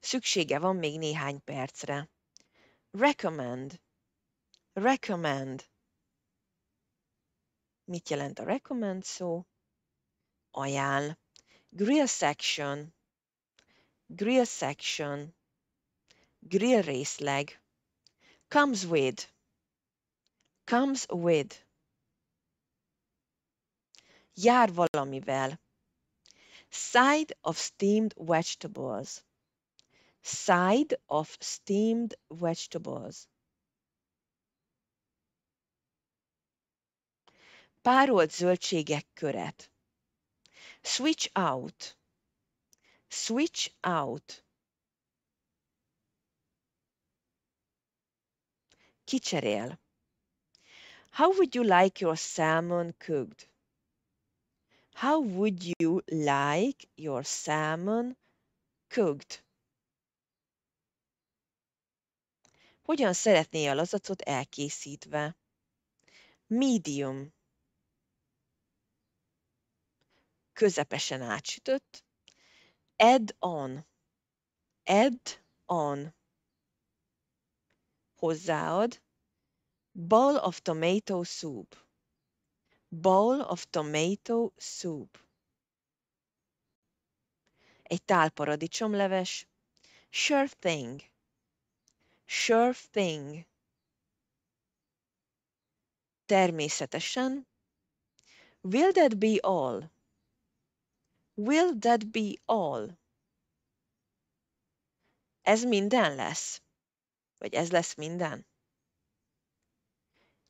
Szüksége van még néhány percre. Recommend. Recommend. Mit jelent a recommend szó? Ajánl. Grill section. Grill section. Grill részleg. Comes with. Comes with. Jár valamivel. Side of steamed vegetables. Side of steamed vegetables. Párolt zöldségek köret. Switch out. Switch out. Kicserél. How would you like your salmon cooked? How would you like your salmon cooked? Hogyan szeretné a lazacot elkészítve? Medium. Közepesen átsütött. Add on. Add on. Hozzáad. Ball of tomato soup bowl of tomato soup. Egy tál paradicsomleves. Sure thing. Sure thing. Természetesen. Will that be all? Will that be all? Ez minden lesz. Vagy ez lesz minden.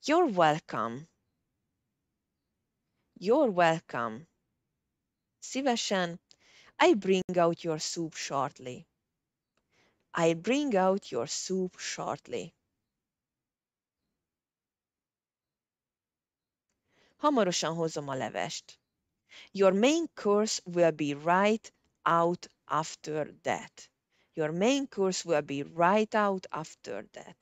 You're welcome. You're welcome. Sivashan. I bring out your soup shortly. I'll bring out your soup shortly. Hamarosan hozom a levest. Your main course will be right out after that. Your main course will be right out after that.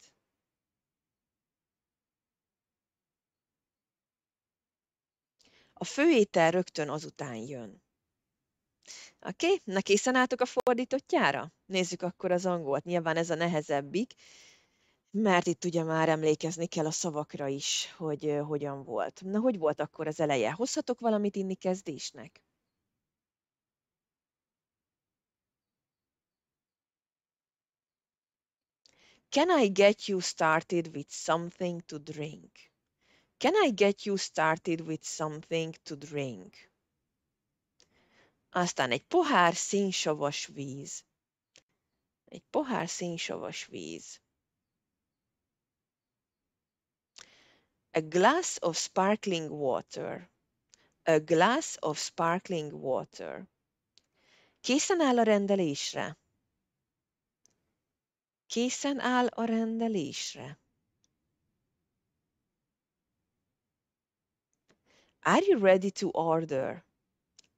A főétel rögtön azután jön. Oké, okay, na készen álltok a fordítottjára? Nézzük akkor az angolt, nyilván ez a nehezebbik, mert itt ugye már emlékezni kell a szavakra is, hogy uh, hogyan volt. Na, hogy volt akkor az eleje? Hozhatok valamit inni kezdésnek? Can I get you started with something to drink? Can I get you started with something to drink? Aztán egy pohár víz. Egy pohár víz. A glass of sparkling water. A glass of sparkling water. Készen áll a rendelésre? Készen áll a rendelésre? Are you ready to order?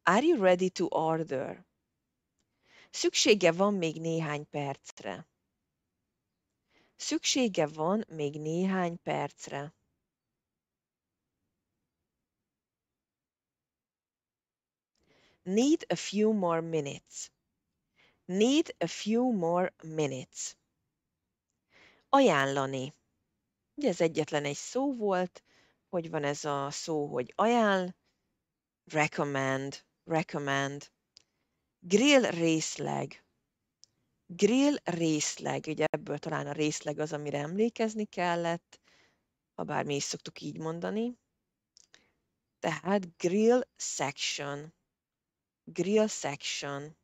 Are you ready to order? Szüksége van még néhány percre. Szüksége van még néhány percre. Need a few more minutes. Need a few more minutes. Ajánlani. Ugye ez egyetlen egy szó volt, hogy van ez a szó, hogy ajánl, recommend, recommend, grill részleg, grill részleg, ugye ebből talán a részleg az, amire emlékezni kellett, ha bár mi is szoktuk így mondani. Tehát grill section, grill section.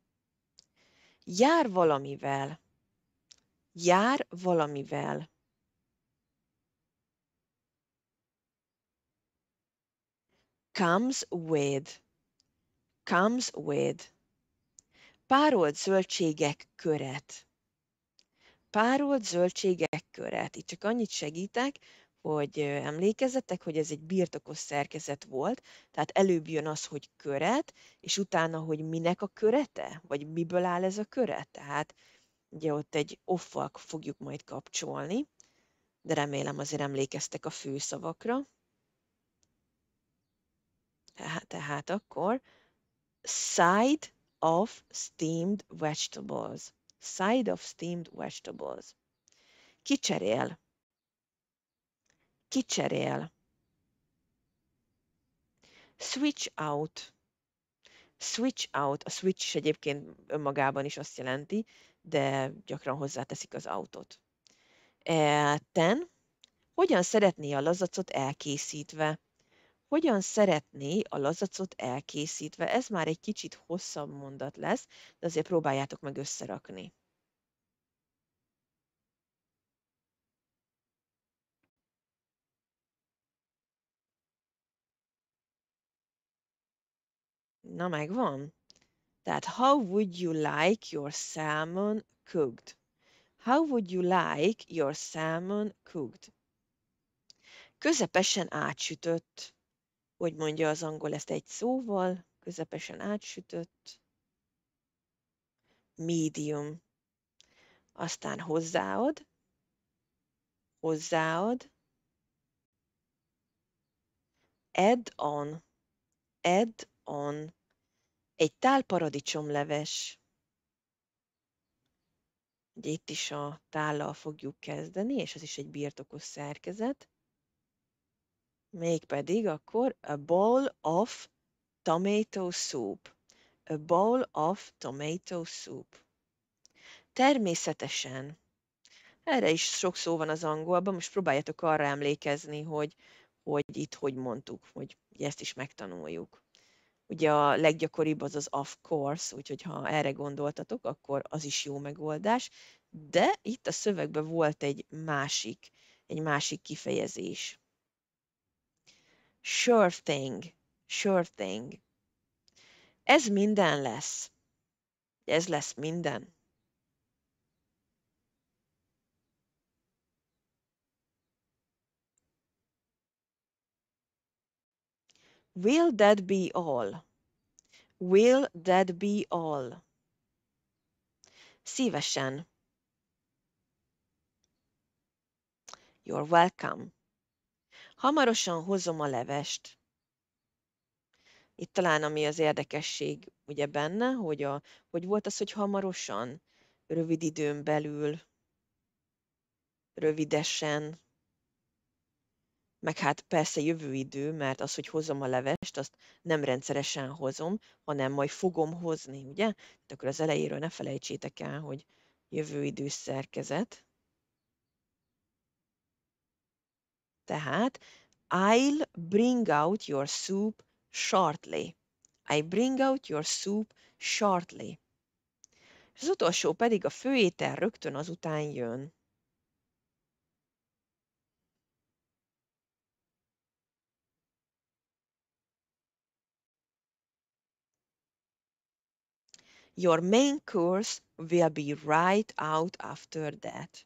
Jár valamivel, jár valamivel. comes with, comes with. Párolt zöldségek köret. Párolt zöldségek köret. Itt csak annyit segítek, hogy emlékezzetek, hogy ez egy birtokos szerkezet volt, tehát előbb jön az, hogy köret, és utána, hogy minek a körete, vagy miből áll ez a köret. Tehát ugye ott egy offak fogjuk majd kapcsolni, de remélem azért emlékeztek a főszavakra. Tehát akkor side of steamed vegetables. Side of steamed vegetables. Kicserél. Kicserél. Switch out. Switch out. A switch is egyébként önmagában is azt jelenti, de gyakran hozzáteszik az autót. E, ten. Hogyan szeretné a lazacot elkészítve? Hogyan szeretné a lazacot elkészítve? Ez már egy kicsit hosszabb mondat lesz, de azért próbáljátok meg összerakni. Na megvan. Tehát how would you like your salmon cooked? How would you like your salmon cooked? Közepesen átsütött. Hogy mondja az angol ezt egy szóval, közepesen átsütött, medium. Aztán hozzáad, hozzáad, add on, add on, egy tál paradicsomleves. itt is a tállal fogjuk kezdeni, és ez is egy birtokos szerkezet. Mégpedig akkor a bowl of tomato soup. A bowl of tomato soup. Természetesen. Erre is sok szó van az angolban, most próbáljátok arra emlékezni, hogy, hogy itt hogy mondtuk, hogy ezt is megtanuljuk. Ugye a leggyakoribb az az of course, úgyhogy ha erre gondoltatok, akkor az is jó megoldás. De itt a szövegben volt egy másik, egy másik kifejezés. Sure thing, sure thing. Ez minden lesz. Ez lesz minden. Will that be all? Will that be all? Szívesen. You're welcome. Hamarosan hozom a levest. Itt talán ami az érdekesség ugye benne, hogy, a, hogy volt az, hogy hamarosan, rövid időn belül, rövidesen, meg hát persze jövő idő, mert az, hogy hozom a levest, azt nem rendszeresen hozom, hanem majd fogom hozni, ugye? Itt akkor az elejéről ne felejtsétek el, hogy jövő idő szerkezet. Tehát I'll bring out your soup shortly. I bring out your soup shortly. az utolsó pedig a főétel rögtön azután jön. Your main course will be right out after that.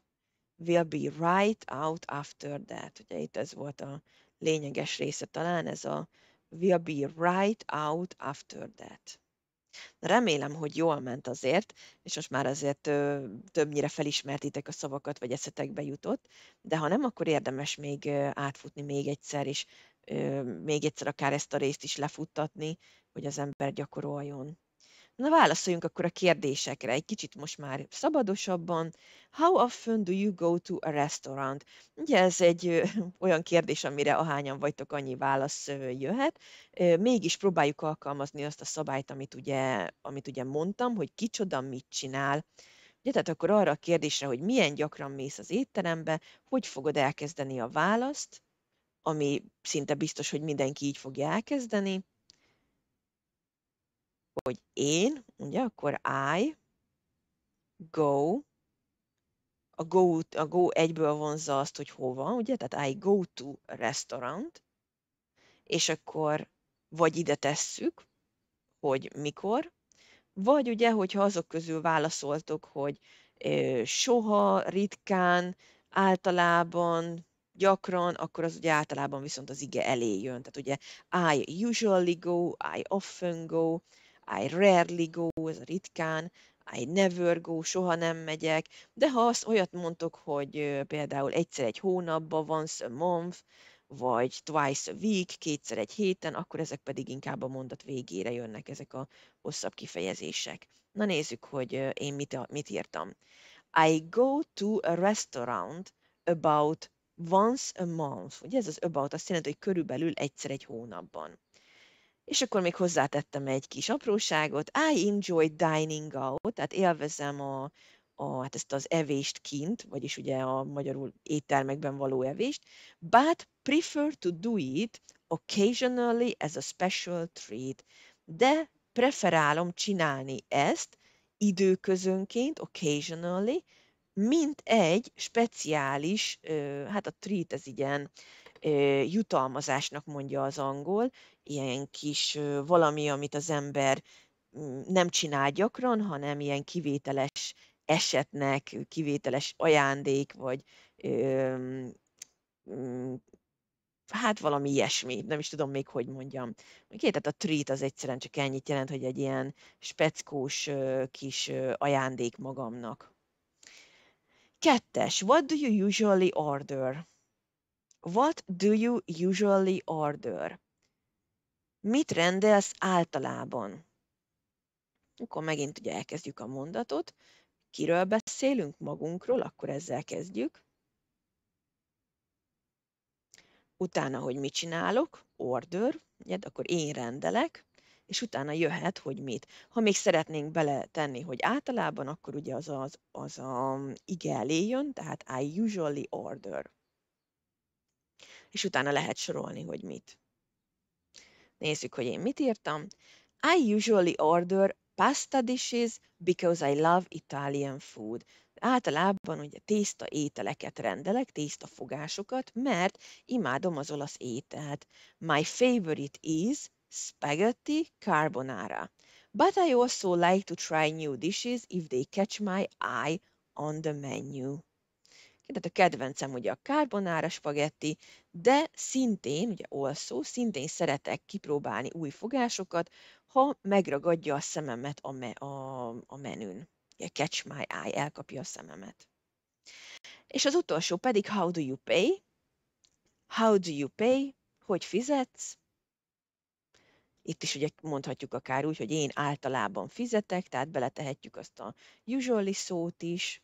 will be right out after that. Ugye itt ez volt a lényeges része talán, ez a will be right out after that. Na, remélem, hogy jól ment azért, és most már azért ö, többnyire felismertitek a szavakat, vagy eszetekbe jutott, de ha nem, akkor érdemes még ö, átfutni még egyszer, és ö, még egyszer akár ezt a részt is lefuttatni, hogy az ember gyakoroljon. Na válaszoljunk akkor a kérdésekre, egy kicsit most már szabadosabban. How often do you go to a restaurant? Ugye ez egy ö, olyan kérdés, amire ahányan vagytok, annyi válasz ö, jöhet. Ö, Mégis próbáljuk alkalmazni azt a szabályt, amit ugye, amit ugye mondtam, hogy kicsoda mit csinál. Ugye, tehát akkor arra a kérdésre, hogy milyen gyakran mész az étterembe, hogy fogod elkezdeni a választ, ami szinte biztos, hogy mindenki így fogja elkezdeni, hogy én, ugye, akkor I, go, a go, a go egyből vonzza azt, hogy hova, ugye, tehát I go to restaurant, és akkor vagy ide tesszük, hogy mikor, vagy ugye, hogyha azok közül válaszoltok, hogy ö, soha, ritkán, általában, gyakran, akkor az ugye általában viszont az ige elé jön. Tehát ugye I usually go, I often go, I rarely go, ez ritkán, I never go, soha nem megyek, de ha azt olyat mondtok, hogy például egyszer egy hónapban, once a month, vagy twice a week, kétszer egy héten, akkor ezek pedig inkább a mondat végére jönnek ezek a hosszabb kifejezések. Na nézzük, hogy én mit, mit írtam. I go to a restaurant about once a month. Ugye ez az about azt jelenti, hogy körülbelül egyszer egy hónapban. És akkor még hozzátettem egy kis apróságot. I enjoy dining out, tehát élvezem a, a, hát ezt az evést kint, vagyis ugye a magyarul éttermekben való evést, but prefer to do it occasionally as a special treat. De preferálom csinálni ezt időközönként, occasionally, mint egy speciális, hát a treat ez igen, jutalmazásnak mondja az angol, ilyen kis valami, amit az ember mm, nem csinál gyakran, hanem ilyen kivételes esetnek, kivételes ajándék, vagy mm, hát valami ilyesmi, nem is tudom még, hogy mondjam. Oké, tehát a treat az egyszerűen csak ennyit jelent, hogy egy ilyen speckós kis ajándék magamnak. Kettes, what do you usually order? What do you usually order? Mit rendelsz általában? Akkor megint ugye elkezdjük a mondatot. Kiről beszélünk magunkról, akkor ezzel kezdjük. Utána, hogy mit csinálok, order, ugye, akkor én rendelek, és utána jöhet, hogy mit. Ha még szeretnénk beletenni, hogy általában, akkor ugye az az, az a ige elé jön, tehát I usually order. És utána lehet sorolni, hogy mit. Nézzük, hogy én mit írtam. I usually order pasta dishes because I love Italian food. Általában ugye tészta ételeket rendelek, tészta fogásokat, mert imádom az olasz ételt. My favorite is spaghetti carbonara. But I also like to try new dishes if they catch my eye on the menu. Tehát a kedvencem ugye a kárbonára spagetti, de szintén, ugye olszó, szintén szeretek kipróbálni új fogásokat, ha megragadja a szememet a, me, a, a menün. Ugye catch my eye, elkapja a szememet. És az utolsó pedig how do you pay? How do you pay? Hogy fizetsz? Itt is ugye mondhatjuk akár úgy, hogy én általában fizetek, tehát beletehetjük azt a usually szót is,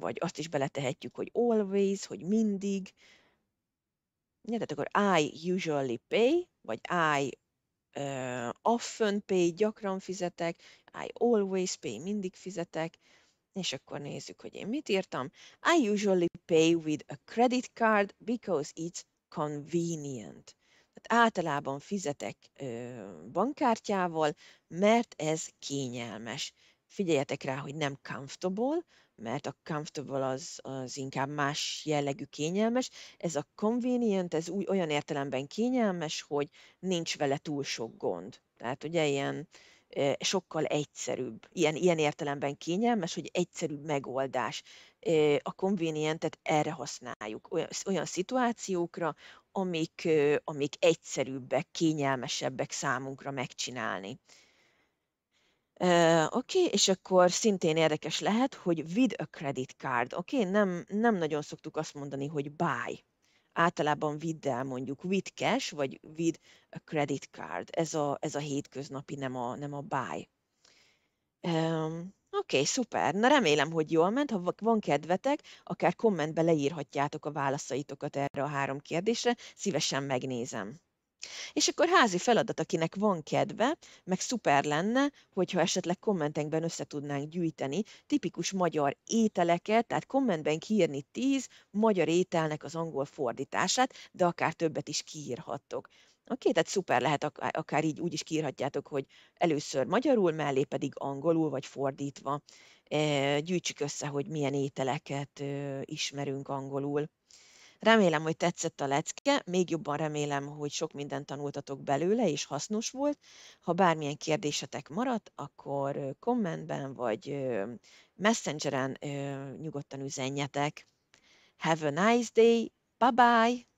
vagy azt is beletehetjük, hogy always, hogy mindig. Ja, tehát akkor I usually pay, vagy I uh, often pay, gyakran fizetek, I always pay, mindig fizetek, és akkor nézzük, hogy én mit írtam. I usually pay with a credit card because it's convenient. Tehát általában fizetek uh, bankkártyával, mert ez kényelmes. Figyeljetek rá, hogy nem comfortable, mert a comfortable az, az inkább más jellegű kényelmes. Ez a convenient, ez új, olyan értelemben kényelmes, hogy nincs vele túl sok gond. Tehát ugye ilyen sokkal egyszerűbb, ilyen, ilyen értelemben kényelmes, hogy egyszerűbb megoldás. A convenientet erre használjuk, olyan, olyan szituációkra, amik, amik egyszerűbbek, kényelmesebbek számunkra megcsinálni. Uh, oké, okay, és akkor szintén érdekes lehet, hogy with a credit card. Oké, okay, nem, nem nagyon szoktuk azt mondani, hogy buy. Általában with mondjuk with cash, vagy with a credit card. Ez a, ez a hétköznapi, nem a, nem a buy. Um, Oké, okay, szuper. Na remélem, hogy jól ment. Ha van kedvetek, akár kommentbe leírhatjátok a válaszaitokat erre a három kérdésre. Szívesen megnézem. És akkor házi feladat, akinek van kedve, meg szuper lenne, hogyha esetleg kommentekben össze tudnánk gyűjteni tipikus magyar ételeket, tehát kommentben kiírni tíz magyar ételnek az angol fordítását, de akár többet is kiírhattok. Oké, okay, tehát szuper lehet, akár, akár így úgy is kiírhatjátok, hogy először magyarul, mellé pedig angolul, vagy fordítva. E, gyűjtsük össze, hogy milyen ételeket ismerünk angolul. Remélem, hogy tetszett a lecke, még jobban remélem, hogy sok mindent tanultatok belőle, és hasznos volt. Ha bármilyen kérdésetek maradt, akkor kommentben vagy messengeren nyugodtan üzenjetek. Have a nice day, bye-bye!